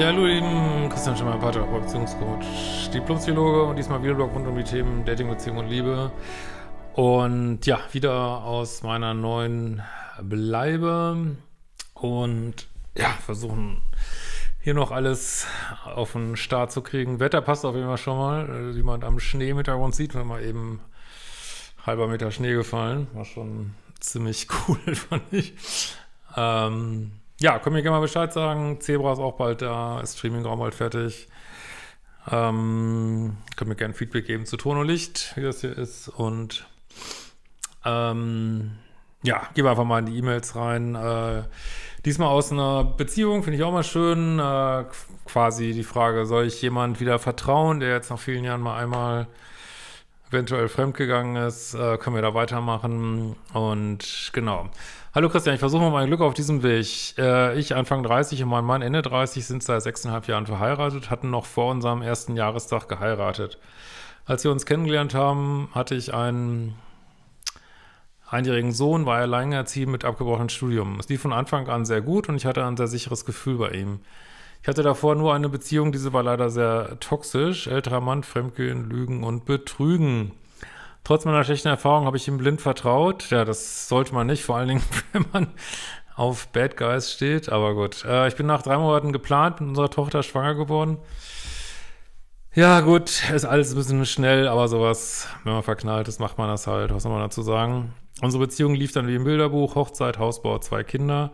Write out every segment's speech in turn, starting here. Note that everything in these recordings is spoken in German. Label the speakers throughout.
Speaker 1: Ja, hallo eben, Christian Schimmer, Partner, Beziehungscoach, Diplompsychologe und diesmal Videoblog rund um die Themen Dating, Beziehung und Liebe. Und ja, wieder aus meiner neuen Bleibe und ja, versuchen hier noch alles auf den Start zu kriegen. Wetter passt auf jeden Fall schon mal. Äh, wie man am Schnee im Hintergrund sieht, wenn mal eben halber Meter Schnee gefallen. War schon ziemlich cool, fand ich. Ähm, ja, können wir gerne mal Bescheid sagen. Zebra ist auch bald da, ist Streamingraum bald fertig. Ähm, könnt mir gerne Feedback geben zu Ton und Licht, wie das hier ist. Und ähm, ja, gehen wir einfach mal in die E-Mails rein. Äh, diesmal aus einer Beziehung, finde ich auch mal schön. Äh, quasi die Frage, soll ich jemand wieder vertrauen, der jetzt nach vielen Jahren mal einmal eventuell fremdgegangen ist? Äh, können wir da weitermachen? Und genau. Hallo Christian, ich versuche mal mein Glück auf diesem Weg. Äh, ich Anfang 30 und mein Mann Ende 30 sind seit sechseinhalb Jahren verheiratet, hatten noch vor unserem ersten Jahrestag geheiratet. Als wir uns kennengelernt haben, hatte ich einen einjährigen Sohn, war alleinerziehend mit abgebrochenem Studium. Es lief von Anfang an sehr gut und ich hatte ein sehr sicheres Gefühl bei ihm. Ich hatte davor nur eine Beziehung, diese war leider sehr toxisch. Älterer Mann, Fremdgehen, Lügen und Betrügen. Trotz meiner schlechten Erfahrung habe ich ihm blind vertraut. Ja, das sollte man nicht, vor allen Dingen, wenn man auf Bad Guys steht. Aber gut, äh, ich bin nach drei Monaten geplant mit unserer Tochter schwanger geworden. Ja, gut, ist alles ein bisschen schnell, aber sowas, wenn man verknallt ist, macht man das halt. Was soll man dazu sagen? Unsere Beziehung lief dann wie im Bilderbuch, Hochzeit, Hausbau, zwei Kinder.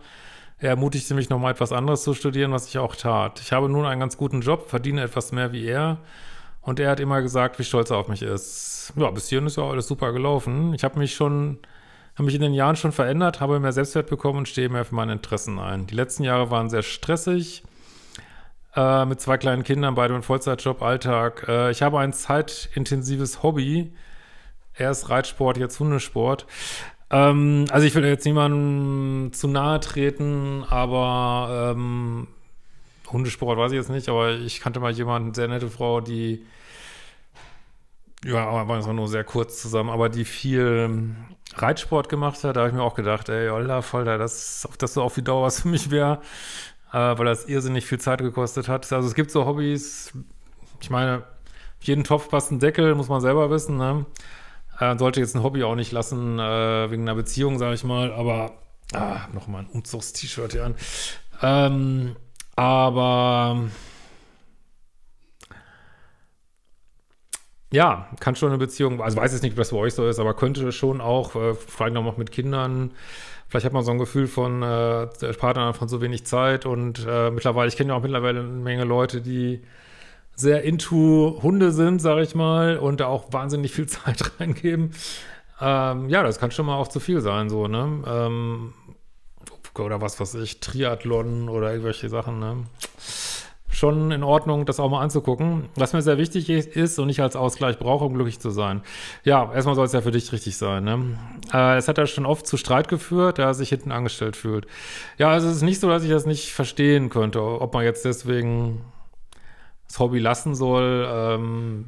Speaker 1: Er ermutigte mich nochmal etwas anderes zu studieren, was ich auch tat. Ich habe nun einen ganz guten Job, verdiene etwas mehr wie er. Und er hat immer gesagt, wie stolz er auf mich ist. Ja, bis hierhin ist ja alles super gelaufen. Ich habe mich schon, habe mich in den Jahren schon verändert, habe mehr Selbstwert bekommen und stehe mehr für meine Interessen ein. Die letzten Jahre waren sehr stressig äh, mit zwei kleinen Kindern, beide im Vollzeitjob, Alltag. Äh, ich habe ein zeitintensives Hobby. Erst Reitsport, jetzt Hundesport. Ähm, also ich will jetzt niemandem zu nahe treten, aber ähm, Hundesport weiß ich jetzt nicht, aber ich kannte mal jemanden, sehr nette Frau, die ja, aber waren es auch nur sehr kurz zusammen, aber die viel ähm, Reitsport gemacht hat, da habe ich mir auch gedacht, ey, Olla, voll da, das, auf das so auf die Dauer was für mich wäre, äh, weil das irrsinnig viel Zeit gekostet hat. Also es gibt so Hobbys, ich meine, jeden Topf passt ein Deckel, muss man selber wissen, ne? Äh, sollte jetzt ein Hobby auch nicht lassen, äh, wegen einer Beziehung, sage ich mal, aber ah, nochmal ein Umzugst-T-Shirt hier an. Ähm, aber ja, kann schon eine Beziehung, also weiß jetzt nicht, ob das bei euch so ist, aber könnte schon auch, äh, vor allem auch mit Kindern, vielleicht hat man so ein Gefühl von, äh, der von so wenig Zeit und äh, mittlerweile, ich kenne ja auch mittlerweile eine Menge Leute, die sehr into Hunde sind, sage ich mal, und da auch wahnsinnig viel Zeit reingeben. Ähm, ja, das kann schon mal auch zu viel sein, so, ne? Ähm, oder was weiß ich, Triathlon oder irgendwelche Sachen, ne? schon in Ordnung, das auch mal anzugucken. Was mir sehr wichtig ist und ich als Ausgleich brauche, um glücklich zu sein. Ja, erstmal soll es ja für dich richtig sein. Ne? Äh, es hat ja schon oft zu Streit geführt, da er sich hinten angestellt fühlt. Ja, also es ist nicht so, dass ich das nicht verstehen könnte, ob man jetzt deswegen das Hobby lassen soll. Ähm,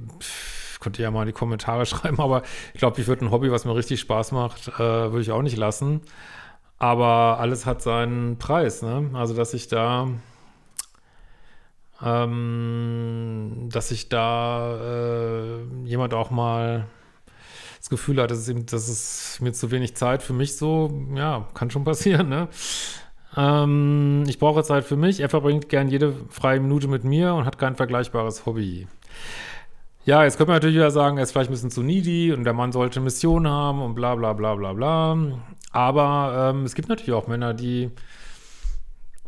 Speaker 1: könnt ihr ja mal in die Kommentare schreiben, aber ich glaube, ich würde ein Hobby, was mir richtig Spaß macht, äh, würde ich auch nicht lassen. Aber alles hat seinen Preis, ne? Also, dass ich da ähm, dass sich da äh, jemand auch mal das Gefühl hat, dass es, eben, dass es mir zu wenig Zeit für mich so, ja, kann schon passieren, ne? Ähm, ich brauche Zeit für mich. Er verbringt gern jede freie Minute mit mir und hat kein vergleichbares Hobby. Ja, jetzt könnte man natürlich wieder sagen, er ist vielleicht ein bisschen zu needy und der Mann sollte Missionen haben und bla bla bla bla bla. Aber ähm, es gibt natürlich auch Männer, die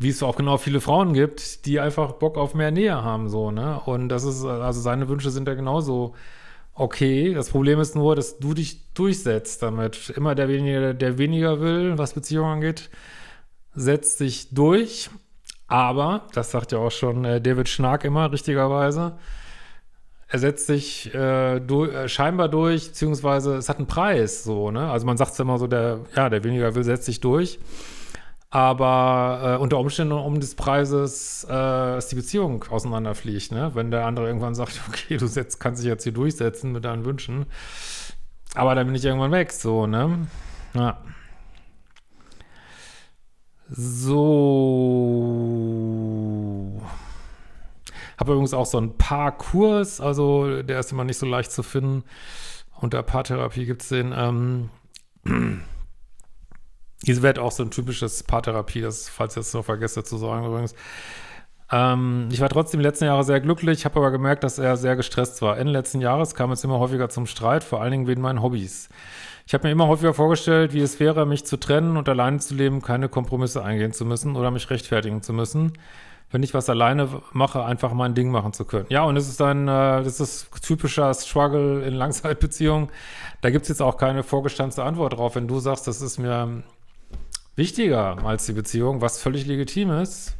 Speaker 1: wie es auch genau viele Frauen gibt, die einfach Bock auf mehr Nähe haben, so, ne? Und das ist, also seine Wünsche sind ja genauso okay. Das Problem ist nur, dass du dich durchsetzt damit. Immer der weniger, der weniger will, was Beziehungen angeht, setzt sich durch. Aber, das sagt ja auch schon äh, David Schnark immer richtigerweise, er setzt sich äh, du, äh, scheinbar durch, beziehungsweise es hat einen Preis, so, ne? Also man sagt es immer so, der, ja, der weniger will, setzt sich durch aber äh, unter Umständen um des Preises, äh, dass die Beziehung auseinanderfliegt, ne? Wenn der andere irgendwann sagt, okay, du setzt, kannst dich jetzt hier durchsetzen mit deinen Wünschen, aber dann bin ich irgendwann weg, so, ne? Ja. So. Habe übrigens auch so einen Paar-Kurs, also der ist immer nicht so leicht zu finden. Unter Paartherapie gibt es den, ähm, Diese wird auch so ein typisches Paartherapie, das, falls ihr das noch vergesse zu sagen übrigens. Ähm, ich war trotzdem die letzten Jahre sehr glücklich, habe aber gemerkt, dass er sehr gestresst war. Ende letzten Jahres kam es immer häufiger zum Streit, vor allen Dingen wegen meinen Hobbys. Ich habe mir immer häufiger vorgestellt, wie es wäre, mich zu trennen und alleine zu leben, keine Kompromisse eingehen zu müssen oder mich rechtfertigen zu müssen. Wenn ich was alleine mache, einfach mein Ding machen zu können. Ja, und es ist ein, äh, das ist typischer Struggle in Langzeitbeziehungen. Da gibt es jetzt auch keine vorgestanzte Antwort drauf. Wenn du sagst, das ist mir wichtiger als die Beziehung, was völlig legitim ist.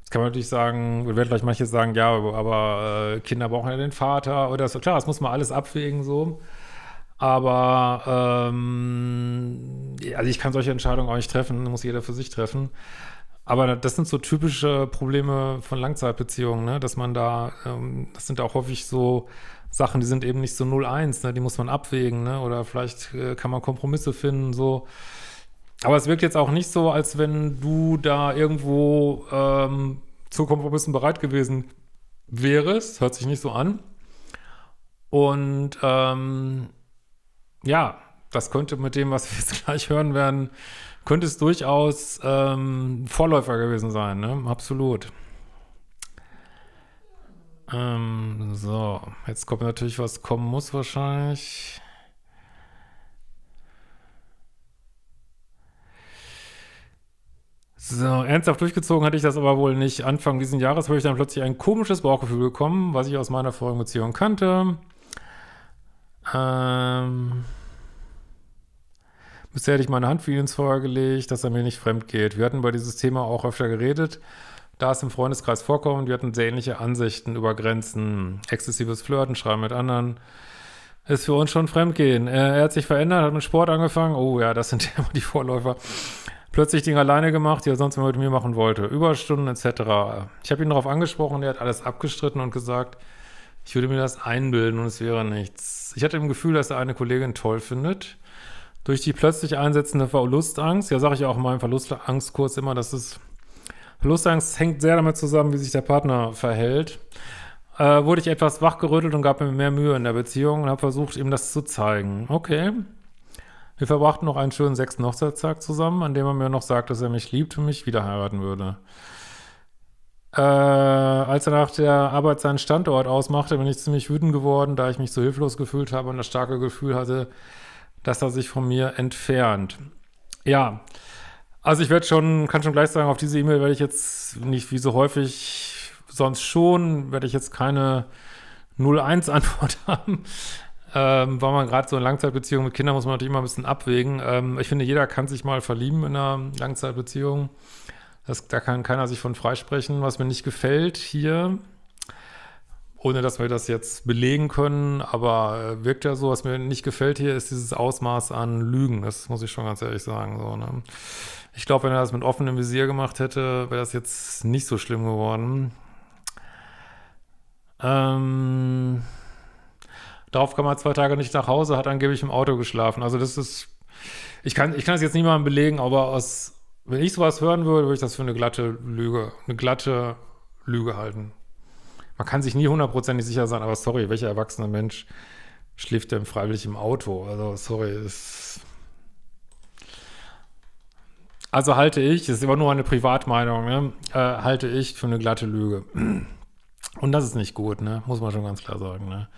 Speaker 1: Jetzt kann man natürlich sagen, wir werden gleich manche sagen, ja, aber äh, Kinder brauchen ja den Vater oder so. Klar, das muss man alles abwägen so. Aber ähm, also ich kann solche Entscheidungen auch nicht treffen, muss jeder für sich treffen. Aber das sind so typische Probleme von Langzeitbeziehungen, ne? dass man da, ähm, das sind auch häufig so Sachen, die sind eben nicht so 0-1, ne? die muss man abwägen, ne? oder vielleicht äh, kann man Kompromisse finden, so. Aber es wirkt jetzt auch nicht so, als wenn du da irgendwo ähm, zu Kompromissen bereit gewesen wärest. Hört sich nicht so an. Und ähm, ja, das könnte mit dem, was wir jetzt gleich hören werden, könnte es durchaus ähm, Vorläufer gewesen sein, ne? Absolut. Ähm, so, jetzt kommt natürlich, was kommen muss wahrscheinlich. So, ernsthaft durchgezogen hatte ich das aber wohl nicht. Anfang dieses Jahres habe ich dann plötzlich ein komisches Bauchgefühl bekommen, was ich aus meiner vorigen Beziehung kannte. Ähm, bisher hätte ich meine Hand für ihn ins Feuer gelegt, dass er mir nicht fremd geht. Wir hatten über dieses Thema auch öfter geredet, da es im Freundeskreis vorkommt. Wir hatten sehr ähnliche Ansichten über Grenzen, exzessives Flirten, Schreiben mit anderen. Ist für uns schon Fremdgehen. Er hat sich verändert, hat mit Sport angefangen. Oh ja, das sind ja immer die Vorläufer plötzlich Dinge alleine gemacht, die er sonst immer mit mir machen wollte. Überstunden etc. Ich habe ihn darauf angesprochen er hat alles abgestritten und gesagt, ich würde mir das einbilden und es wäre nichts. Ich hatte im Gefühl, dass er eine Kollegin toll findet. Durch die plötzlich einsetzende Verlustangst, ja sage ich auch in meinem Verlustangstkurs immer, dass es Verlustangst hängt sehr damit zusammen, wie sich der Partner verhält, äh, wurde ich etwas wachgerüttelt und gab mir mehr Mühe in der Beziehung und habe versucht, ihm das zu zeigen. Okay, wir verbrachten noch einen schönen sechsten Hochzeitstag zusammen, an dem er mir noch sagte, dass er mich liebt und mich wieder heiraten würde. Äh, als er nach der Arbeit seinen Standort ausmachte, bin ich ziemlich wütend geworden, da ich mich so hilflos gefühlt habe und das starke Gefühl hatte, dass er sich von mir entfernt. Ja, also ich werde schon, kann schon gleich sagen, auf diese E-Mail werde ich jetzt nicht wie so häufig sonst schon, werde ich jetzt keine 01 antwort haben ähm, weil man gerade so in Langzeitbeziehungen mit Kindern muss man natürlich immer ein bisschen abwägen. Ähm, ich finde, jeder kann sich mal verlieben in einer Langzeitbeziehung. Das, da kann keiner sich von freisprechen. Was mir nicht gefällt hier, ohne dass wir das jetzt belegen können, aber äh, wirkt ja so, was mir nicht gefällt hier, ist dieses Ausmaß an Lügen. Das muss ich schon ganz ehrlich sagen. So, ne? Ich glaube, wenn er das mit offenem Visier gemacht hätte, wäre das jetzt nicht so schlimm geworden. Ähm, Darauf kam er zwei Tage nicht nach Hause, hat angeblich im Auto geschlafen. Also das ist, ich kann, ich kann es jetzt niemandem belegen, aber aus, wenn ich sowas hören würde, würde ich das für eine glatte Lüge, eine glatte Lüge halten. Man kann sich nie hundertprozentig sicher sein, aber sorry, welcher erwachsene Mensch schläft denn freiwillig im Auto? Also sorry, ist... Also halte ich, das ist immer nur eine Privatmeinung, ne? äh, halte ich für eine glatte Lüge. Und das ist nicht gut, ne? Muss man schon ganz klar sagen, ne?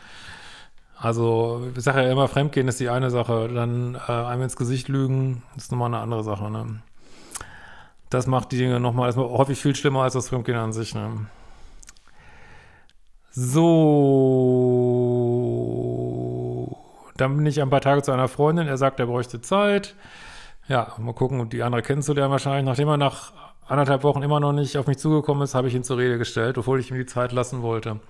Speaker 1: Also, ich sage ja immer, Fremdgehen ist die eine Sache, dann äh, einem ins Gesicht lügen ist nochmal eine andere Sache. Ne? Das macht die Dinge nochmal erstmal häufig viel schlimmer als das Fremdgehen an sich. Ne? So. Dann bin ich ein paar Tage zu einer Freundin. Er sagt, er bräuchte Zeit. Ja, mal gucken, die andere kennenzulernen wahrscheinlich. Nachdem er nach anderthalb Wochen immer noch nicht auf mich zugekommen ist, habe ich ihn zur Rede gestellt, obwohl ich ihm die Zeit lassen wollte.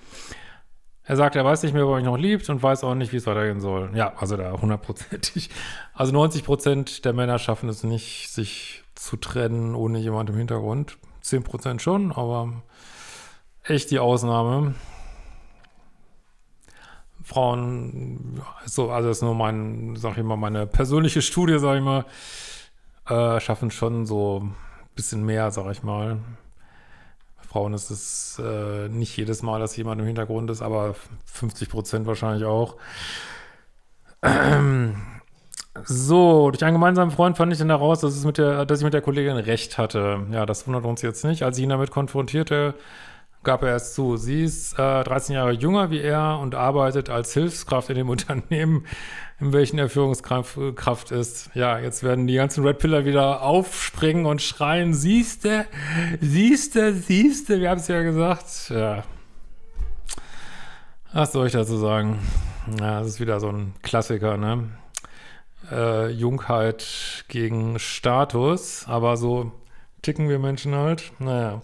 Speaker 1: Er sagt, er weiß nicht mehr, ob er mich noch liebt und weiß auch nicht, wie es weitergehen soll. Ja, also da hundertprozentig. Also 90 Prozent der Männer schaffen es nicht, sich zu trennen ohne jemand im Hintergrund. 10 Prozent schon, aber echt die Ausnahme. Frauen, so, also das ist nur mein, sag ich mal, meine persönliche Studie, sag ich mal, äh, schaffen schon so ein bisschen mehr, sag ich mal. Frauen ist es äh, nicht jedes Mal, dass jemand im Hintergrund ist, aber 50 Prozent wahrscheinlich auch. Ähm, so, durch einen gemeinsamen Freund fand ich dann heraus, dass, es mit der, dass ich mit der Kollegin recht hatte. Ja, das wundert uns jetzt nicht. Als ich ihn damit konfrontierte, gab er es zu. Sie ist äh, 13 Jahre jünger wie er und arbeitet als Hilfskraft in dem Unternehmen, in welchen der Führungskraft ist. Ja, jetzt werden die ganzen Red Pillar wieder aufspringen und schreien, siehste, siehste, siehste, wir haben es ja gesagt. Ja. Was soll ich dazu sagen? Ja, das ist wieder so ein Klassiker, ne? Äh, Jungheit gegen Status, aber so ticken wir Menschen halt. Naja.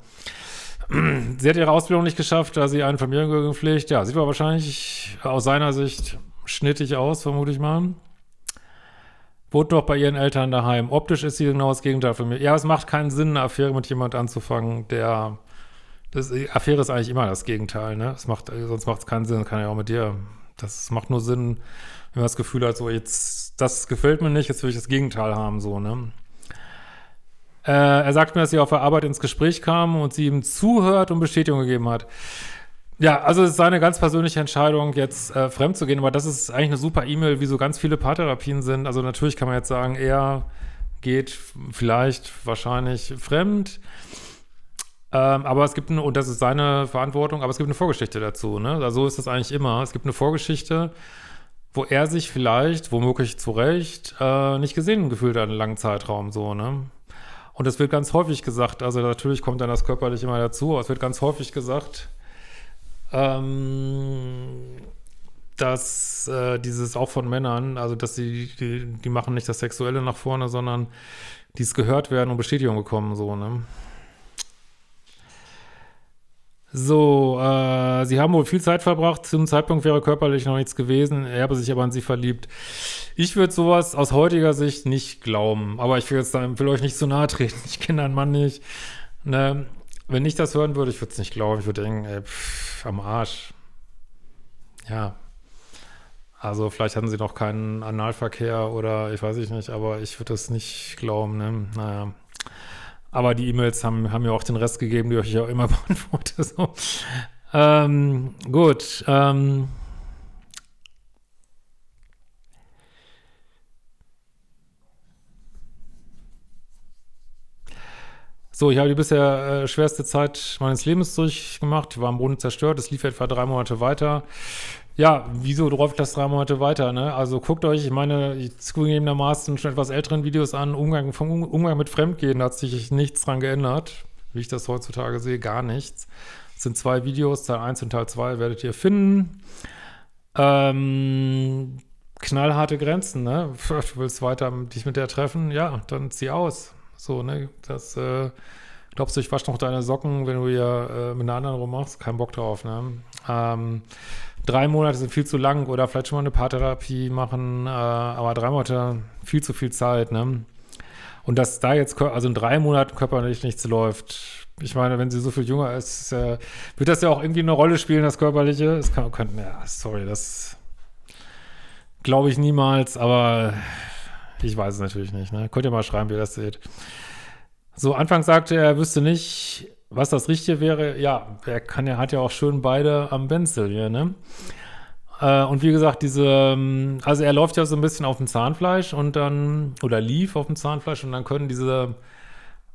Speaker 1: Sie hat ihre Ausbildung nicht geschafft, da sie eine Familienpflicht. Ja, sie war wahrscheinlich aus seiner Sicht schnittig aus, vermute ich mal. Wurde doch bei ihren Eltern daheim. Optisch ist sie genau das Gegenteil von mir. Ja, es macht keinen Sinn, eine Affäre mit jemandem anzufangen, der. Das, Affäre ist eigentlich immer das Gegenteil, ne? Das macht, sonst macht es keinen Sinn, kann ja auch mit dir. Das macht nur Sinn, wenn man das Gefühl hat, so jetzt, das gefällt mir nicht, jetzt will ich das Gegenteil haben, so, ne? Äh, er sagt mir, dass sie auf der Arbeit ins Gespräch kam und sie ihm zuhört und Bestätigung gegeben hat. Ja, also es ist seine ganz persönliche Entscheidung, jetzt äh, fremd zu gehen, aber das ist eigentlich eine super E-Mail, wie so ganz viele Paartherapien sind. Also natürlich kann man jetzt sagen, er geht vielleicht wahrscheinlich fremd. Ähm, aber es gibt eine, und das ist seine Verantwortung, aber es gibt eine Vorgeschichte dazu, ne? Also so ist das eigentlich immer. Es gibt eine Vorgeschichte, wo er sich vielleicht, womöglich zu Recht, äh, nicht gesehen gefühlt hat, einen langen Zeitraum, so, ne? Und es wird ganz häufig gesagt, also natürlich kommt dann das körperlich immer dazu, aber es wird ganz häufig gesagt, ähm, dass äh, dieses auch von Männern, also dass sie, die, die, machen nicht das Sexuelle nach vorne, sondern dies gehört werden und Bestätigung bekommen, so, ne? So, äh, sie haben wohl viel Zeit verbracht. Zum Zeitpunkt wäre körperlich noch nichts gewesen. Er habe sich aber an sie verliebt. Ich würde sowas aus heutiger Sicht nicht glauben. Aber ich will jetzt will euch nicht zu nahe treten. Ich kenne einen Mann nicht. Ne? wenn ich das hören würde, ich würde es nicht glauben. Ich würde denken, ey, pff, am Arsch. Ja. Also vielleicht hatten sie noch keinen Analverkehr oder ich weiß ich nicht, aber ich würde das nicht glauben. Ne? Naja. Aber die E-Mails haben, haben mir auch den Rest gegeben, die ich auch immer beantwortet. So. Ähm, gut. Ähm, So, ich habe die bisher äh, schwerste Zeit meines Lebens durchgemacht, war am Boden zerstört, es lief etwa drei Monate weiter. Ja, wieso läuft das drei Monate weiter, ne? Also guckt euch, ich meine, zugegebenermaßen schon etwas älteren Videos an, Umgang, vom Umgang mit Fremdgehen hat sich nichts dran geändert, wie ich das heutzutage sehe, gar nichts. Es sind zwei Videos, Teil 1 und Teil 2 werdet ihr finden. Ähm, knallharte Grenzen, ne? Du willst weiter dich mit der treffen, ja, dann zieh aus. So, ne? Das, äh, glaubst du, ich wasche noch deine Socken, wenn du hier äh, mit einer anderen rummachst? Kein Bock drauf, ne? Ähm, drei Monate sind viel zu lang oder vielleicht schon mal eine Paartherapie machen, äh, aber drei Monate viel zu viel Zeit, ne? Und dass da jetzt, also in drei Monaten körperlich nichts läuft. Ich meine, wenn sie so viel jünger ist, äh, wird das ja auch irgendwie eine Rolle spielen, das Körperliche. Es kann, könnten, ja, sorry, das glaube ich niemals, aber ich weiß es natürlich nicht. Ne? Könnt ihr mal schreiben, wie ihr das seht. So, Anfang sagte er, er wüsste nicht, was das Richtige wäre. Ja, er kann, er hat ja auch schön beide am Benzel hier, ne? Äh, und wie gesagt, diese, ähm, also er läuft ja so ein bisschen auf dem Zahnfleisch und dann, oder lief auf dem Zahnfleisch und dann können diese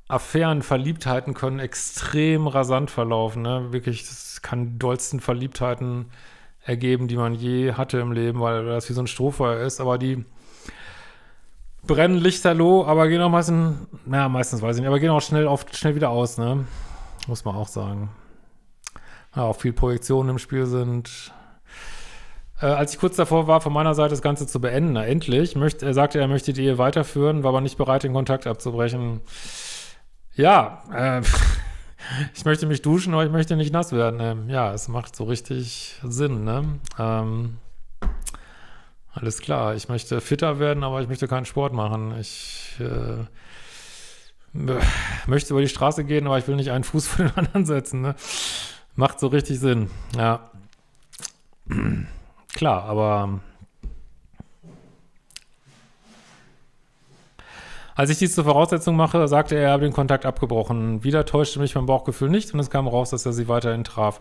Speaker 1: Affären, Verliebtheiten können extrem rasant verlaufen, ne? Wirklich, das kann die dollsten Verliebtheiten ergeben, die man je hatte im Leben, weil das wie so ein Strohfeuer ist, aber die brennen Lichterloh, aber gehen auch meistens, naja, meistens weiß ich nicht, aber gehen auch schnell oft schnell wieder aus, ne? Muss man auch sagen. Ja, auch viel Projektionen im Spiel sind. Äh, als ich kurz davor war, von meiner Seite das Ganze zu beenden, na, endlich, möcht, er sagte, er möchte die Ehe weiterführen, war aber nicht bereit, den Kontakt abzubrechen. Ja, äh, ich möchte mich duschen, aber ich möchte nicht nass werden. Ähm, ja, es macht so richtig Sinn, ne? Ähm, alles klar, ich möchte fitter werden, aber ich möchte keinen Sport machen. Ich äh, äh möchte über die Straße gehen, aber ich will nicht einen Fuß vor den anderen setzen. Ne? Macht so richtig Sinn. Ja. Klar, aber Als ich dies zur Voraussetzung mache, sagte er, er habe den Kontakt abgebrochen. Wieder täuschte mich mein Bauchgefühl nicht und es kam raus, dass er sie weiterhin traf.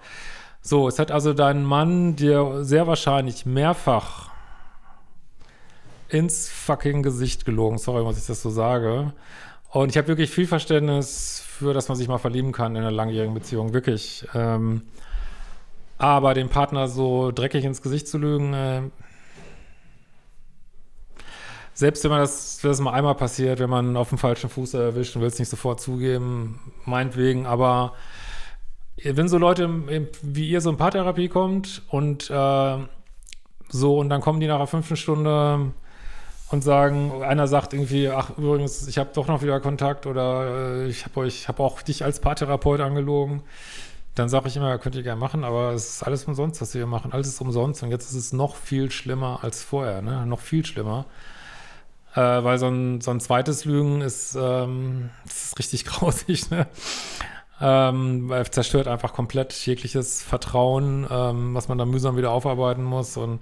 Speaker 1: So, es hat also dein Mann dir sehr wahrscheinlich mehrfach ins fucking Gesicht gelogen. Sorry, dass ich das so sage. Und ich habe wirklich viel Verständnis für, dass man sich mal verlieben kann in einer langjährigen Beziehung. Wirklich. Ähm, aber dem Partner so dreckig ins Gesicht zu lügen, äh, selbst wenn man das, das mal einmal passiert, wenn man auf dem falschen Fuß erwischt und will es nicht sofort zugeben, meinetwegen, aber wenn so Leute wie ihr so in Paartherapie kommt und äh, so, und dann kommen die nach einer fünften Stunde und sagen, einer sagt irgendwie, ach übrigens, ich habe doch noch wieder Kontakt oder äh, ich habe euch, habe auch dich als Paartherapeut angelogen, dann sage ich immer, könnt ihr gerne machen, aber es ist alles umsonst, was wir hier machen, alles ist umsonst und jetzt ist es noch viel schlimmer als vorher, ne? noch viel schlimmer, äh, weil so ein, so ein zweites Lügen ist, ähm, ist richtig grausig, ne? Ähm, zerstört einfach komplett jegliches Vertrauen, ähm, was man da mühsam wieder aufarbeiten muss und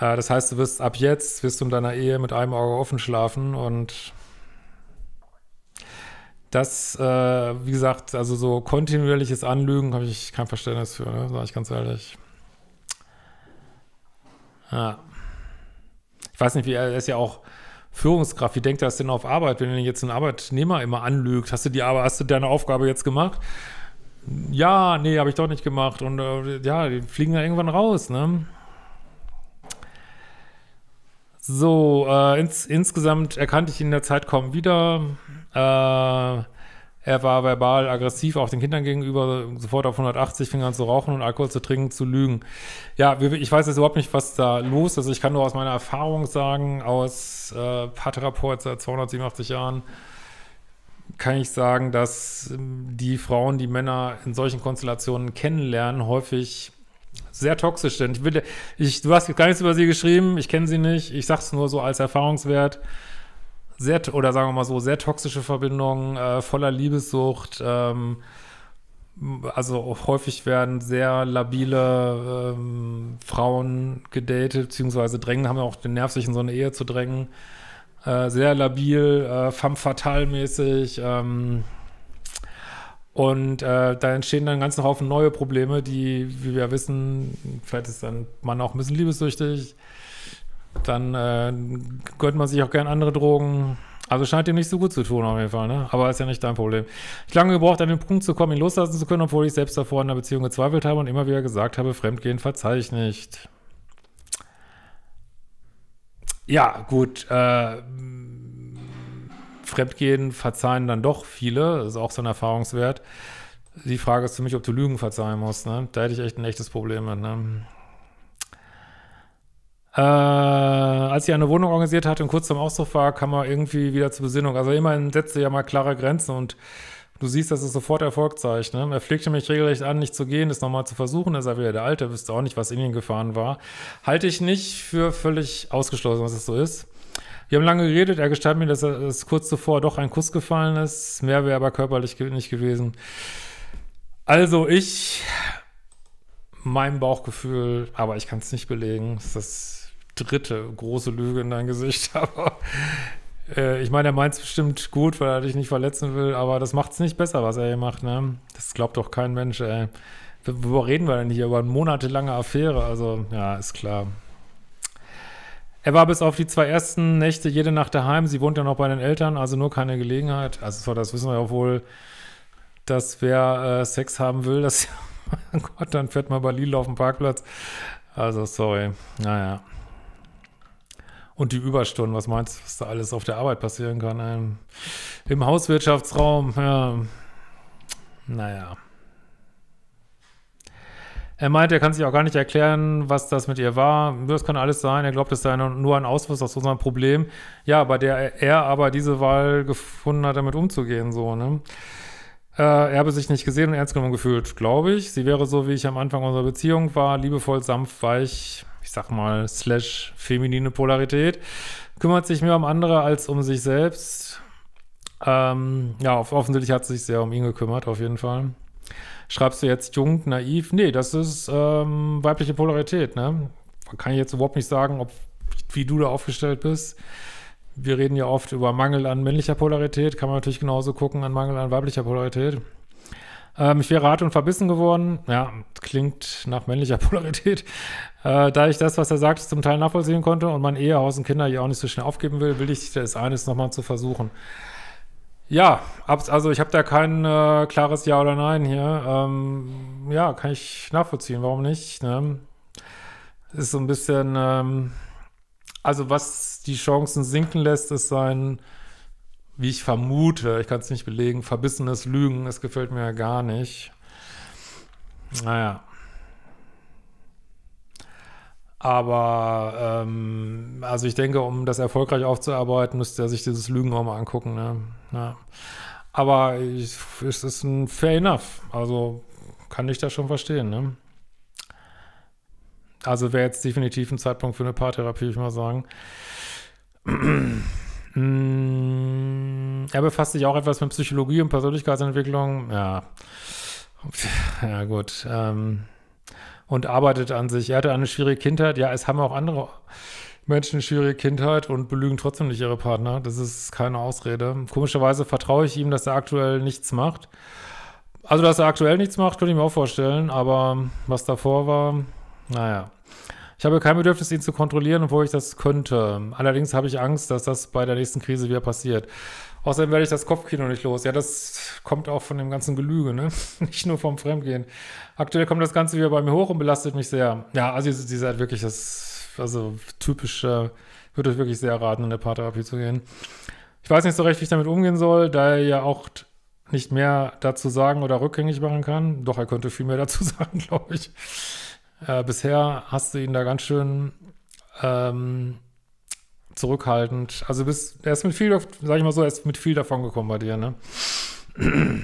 Speaker 1: äh, das heißt, du wirst ab jetzt, wirst du in deiner Ehe mit einem Auge offen schlafen und das, äh, wie gesagt, also so kontinuierliches Anlügen habe ich kein Verständnis für, ne? sage ich ganz ehrlich. Ja. Ich weiß nicht, wie er ist ja auch Führungskraft. Wie denkt er das denn auf Arbeit, wenn er jetzt einen Arbeitnehmer immer anlügt? Hast du die aber hast du deine Aufgabe jetzt gemacht? Ja, nee, habe ich doch nicht gemacht. Und äh, ja, die fliegen ja irgendwann raus, ne? So, äh, ins, insgesamt erkannte ich ihn in der Zeit kaum wieder. Äh, er war verbal aggressiv, auch den Kindern gegenüber, sofort auf 180, fing an zu rauchen und Alkohol zu trinken, zu lügen. Ja, ich weiß jetzt überhaupt nicht, was da los ist. Also ich kann nur aus meiner Erfahrung sagen, aus äh, Paartherapeut seit 287 Jahren, kann ich sagen, dass ähm, die Frauen, die Männer in solchen Konstellationen kennenlernen, häufig sehr toxisch denn Ich will, ich, du hast gar nichts über sie geschrieben, ich kenne sie nicht, ich sage es nur so als Erfahrungswert. Sehr, oder sagen wir mal so, sehr toxische Verbindungen, äh, voller Liebessucht, ähm, also häufig werden sehr labile ähm, Frauen gedatet, beziehungsweise drängen, haben ja auch den Nerv, sich in so eine Ehe zu drängen. Äh, sehr labil, äh, femme fatal mäßig, ähm, und äh, da entstehen dann ganz noch Haufen neue Probleme, die, wie wir wissen, vielleicht ist dann man auch ein bisschen liebessüchtig. Dann äh, gönnt man sich auch gern andere Drogen. Also scheint ihm nicht so gut zu tun auf jeden Fall, ne? Aber ist ja nicht dein Problem. Ich lange gebraucht, an den Punkt zu kommen, ihn loslassen zu können, obwohl ich selbst davor in einer Beziehung gezweifelt habe und immer wieder gesagt habe, Fremdgehen verzeih ich nicht. Ja, gut, äh, Fremdgehen verzeihen dann doch viele, das ist auch so ein Erfahrungswert. Die Frage ist für mich, ob du Lügen verzeihen musst. Ne? Da hätte ich echt ein echtes Problem mit. Ne? Äh, als ich eine Wohnung organisiert hatte und kurz zum Ausdruck war, kam man irgendwie wieder zur Besinnung. Also immerhin setzte ja mal klare Grenzen und du siehst, dass es sofort Erfolg zeigt. Ne? Er pflegte mich regelrecht an, nicht zu gehen, das nochmal zu versuchen. Er sei wieder der Alte, wüsste auch nicht, was in ihn gefahren war. Halte ich nicht für völlig ausgeschlossen, dass es so ist. Wir haben lange geredet. Er gestand mir, dass er dass kurz zuvor doch ein Kuss gefallen ist. Mehr wäre aber körperlich nicht gewesen. Also ich, mein Bauchgefühl, aber ich kann es nicht belegen. Das ist das dritte große Lüge in dein Gesicht. Aber äh, ich meine, er meint es bestimmt gut, weil er dich nicht verletzen will. Aber das macht es nicht besser, was er hier macht. Ne? Das glaubt doch kein Mensch. Ey. Worüber reden wir denn hier? Über eine monatelange Affäre. Also ja, ist klar. Er war bis auf die zwei ersten Nächte jede Nacht daheim. Sie wohnt ja noch bei den Eltern, also nur keine Gelegenheit. Also das wissen wir ja wohl, dass wer äh, Sex haben will, das oh Gott, dann fährt man bei Lidl auf den Parkplatz. Also sorry. Naja. Und die Überstunden, was meinst du, was da alles auf der Arbeit passieren kann? Ähm, Im Hauswirtschaftsraum, ja. Naja. Er meint, er kann sich auch gar nicht erklären, was das mit ihr war. Das kann alles sein. Er glaubt, es sei nur ein Ausfluss aus unserem Problem. Ja, bei der er aber diese Wahl gefunden hat, damit umzugehen, so, ne? Äh, er habe sich nicht gesehen und ernst genommen gefühlt, glaube ich. Sie wäre so, wie ich am Anfang unserer Beziehung war, liebevoll, sanft, weich, ich sag mal, slash feminine Polarität. Kümmert sich mehr um andere als um sich selbst. Ähm, ja, offensichtlich hat sie sich sehr um ihn gekümmert, auf jeden Fall. Schreibst du jetzt jung, naiv? Nee, das ist ähm, weibliche Polarität, ne? Kann ich jetzt überhaupt nicht sagen, ob, wie du da aufgestellt bist. Wir reden ja oft über Mangel an männlicher Polarität, kann man natürlich genauso gucken an Mangel an weiblicher Polarität. Ähm, ich wäre hart und verbissen geworden. Ja, klingt nach männlicher Polarität. Äh, da ich das, was er sagt, zum Teil nachvollziehen konnte und mein Ehehaus und Kinder ja auch nicht so schnell aufgeben will, will ich das eines nochmal zu versuchen. Ja, also ich habe da kein äh, klares Ja oder Nein hier. Ähm, ja, kann ich nachvollziehen, warum nicht? Ne? Ist so ein bisschen, ähm, also was die Chancen sinken lässt, ist sein, wie ich vermute, ich kann es nicht belegen, verbissenes Lügen, das gefällt mir ja gar nicht. Naja. Aber ähm, also ich denke, um das erfolgreich aufzuarbeiten, müsste er sich dieses Lügen auch mal angucken. Ne? Ja. Aber ich, es ist ein fair enough. Also kann ich das schon verstehen, ne? Also wäre jetzt definitiv ein Zeitpunkt für eine Paartherapie, würde ich mal sagen. Mm, er befasst sich auch etwas mit Psychologie und Persönlichkeitsentwicklung. Ja, ja gut. Ähm, und arbeitet an sich. Er hatte eine schwierige Kindheit. Ja, es haben auch andere Menschen schwierige Kindheit und belügen trotzdem nicht ihre Partner. Das ist keine Ausrede. Komischerweise vertraue ich ihm, dass er aktuell nichts macht. Also, dass er aktuell nichts macht, könnte ich mir auch vorstellen, aber was davor war, naja. Ich habe kein Bedürfnis, ihn zu kontrollieren, obwohl ich das könnte. Allerdings habe ich Angst, dass das bei der nächsten Krise wieder passiert. Außerdem werde ich das Kopfkino nicht los. Ja, das kommt auch von dem ganzen Gelüge, ne? Nicht nur vom Fremdgehen. Aktuell kommt das Ganze wieder bei mir hoch und belastet mich sehr. Ja, also sie ihr seid wirklich das also typisch, äh, würde ich wirklich sehr raten, in der Paartherapie zu gehen. Ich weiß nicht so recht, wie ich damit umgehen soll, da er ja auch nicht mehr dazu sagen oder rückgängig machen kann. Doch, er könnte viel mehr dazu sagen, glaube ich. Äh, bisher hast du ihn da ganz schön ähm, zurückhaltend. Also bist, er ist mit viel, sag ich mal so, er ist mit viel davon gekommen bei dir, ne?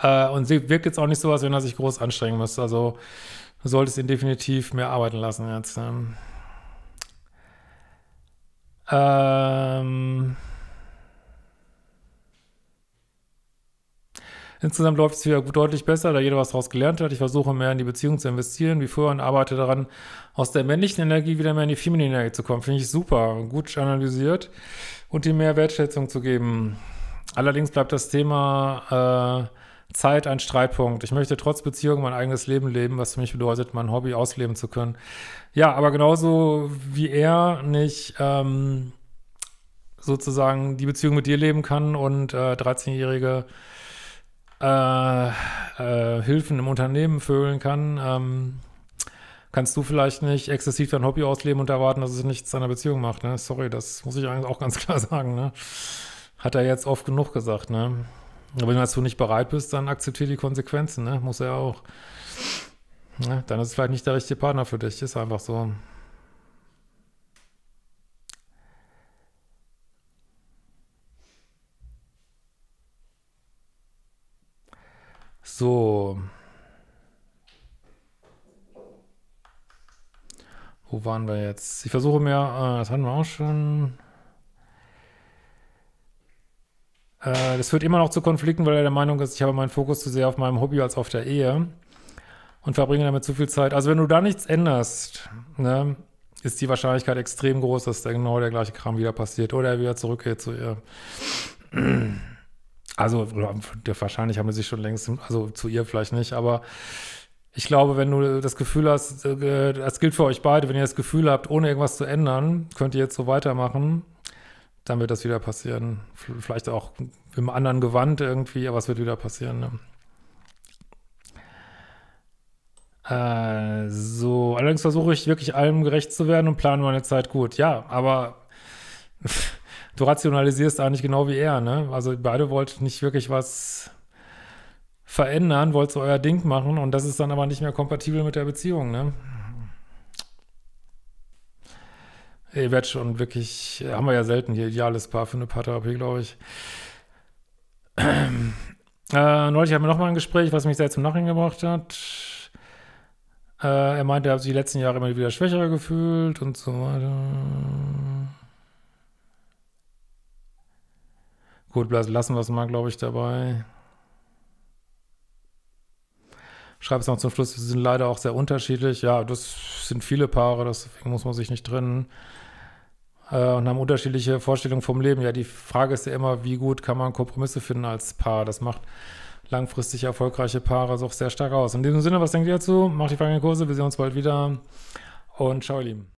Speaker 1: äh, und sie wirkt jetzt auch nicht so, als wenn er sich groß anstrengen müsste. Also Du solltest ihn definitiv mehr arbeiten lassen jetzt. Ne? Ähm, insgesamt läuft es wieder gut, deutlich besser, da jeder was daraus gelernt hat. Ich versuche mehr in die Beziehung zu investieren, wie vorher und arbeite daran, aus der männlichen Energie wieder mehr in die feminine Energie zu kommen. Finde ich super, gut analysiert und ihm mehr Wertschätzung zu geben. Allerdings bleibt das Thema äh, Zeit ein Streitpunkt. Ich möchte trotz Beziehung mein eigenes Leben leben, was für mich bedeutet, mein Hobby ausleben zu können. Ja, aber genauso wie er nicht ähm, sozusagen die Beziehung mit dir leben kann und äh, 13-jährige äh, äh, Hilfen im Unternehmen vögeln kann, ähm, kannst du vielleicht nicht exzessiv dein Hobby ausleben und erwarten, dass es nichts deiner Beziehung macht. Ne? Sorry, das muss ich eigentlich auch ganz klar sagen. Ne? Hat er jetzt oft genug gesagt. Ne? Aber wenn du dazu halt nicht bereit bist, dann akzeptiere die Konsequenzen, ne? Muss er auch. Ne? Dann ist es vielleicht nicht der richtige Partner für dich, ist einfach so. So. Wo waren wir jetzt? Ich versuche mir, äh, das hatten wir auch schon. Äh, das führt immer noch zu Konflikten, weil er der Meinung ist, ich habe meinen Fokus zu sehr auf meinem Hobby als auf der Ehe und verbringe damit zu viel Zeit. Also wenn du da nichts änderst, ne, ist die Wahrscheinlichkeit extrem groß, dass genau der gleiche Kram wieder passiert oder er wieder zurückgeht zu ihr. Also wahrscheinlich haben sie sich schon längst, also zu ihr vielleicht nicht, aber ich glaube, wenn du das Gefühl hast, äh, das gilt für euch beide, wenn ihr das Gefühl habt, ohne irgendwas zu ändern, könnt ihr jetzt so weitermachen, dann wird das wieder passieren. Vielleicht auch im anderen Gewand irgendwie, aber es wird wieder passieren. Ne? Äh, so, allerdings versuche ich wirklich allem gerecht zu werden und plane meine Zeit gut. Ja, aber du rationalisierst eigentlich genau wie er, ne? Also beide wollt nicht wirklich was verändern, wollt so euer Ding machen und das ist dann aber nicht mehr kompatibel mit der Beziehung, ne? Ihr werdet schon wirklich, äh, haben wir ja selten hier ideales Paar für eine Paartherapie, glaube ich. äh, neulich hatten wir nochmal ein Gespräch, was mich sehr zum Nachhinein gebracht hat. Äh, er meinte, er hat sich die letzten Jahre immer wieder schwächer gefühlt und so weiter. Gut, lassen wir es mal, glaube ich, dabei. Schreib es noch zum Schluss, sie sind leider auch sehr unterschiedlich. Ja, das sind viele Paare, deswegen muss man sich nicht trennen. Äh, und haben unterschiedliche Vorstellungen vom Leben. Ja, die Frage ist ja immer, wie gut kann man Kompromisse finden als Paar? Das macht langfristig erfolgreiche Paare so also sehr stark aus. In diesem Sinne, was denkt ihr dazu? Macht die folgenden Kurse, wir sehen uns bald wieder und ciao, ihr Lieben.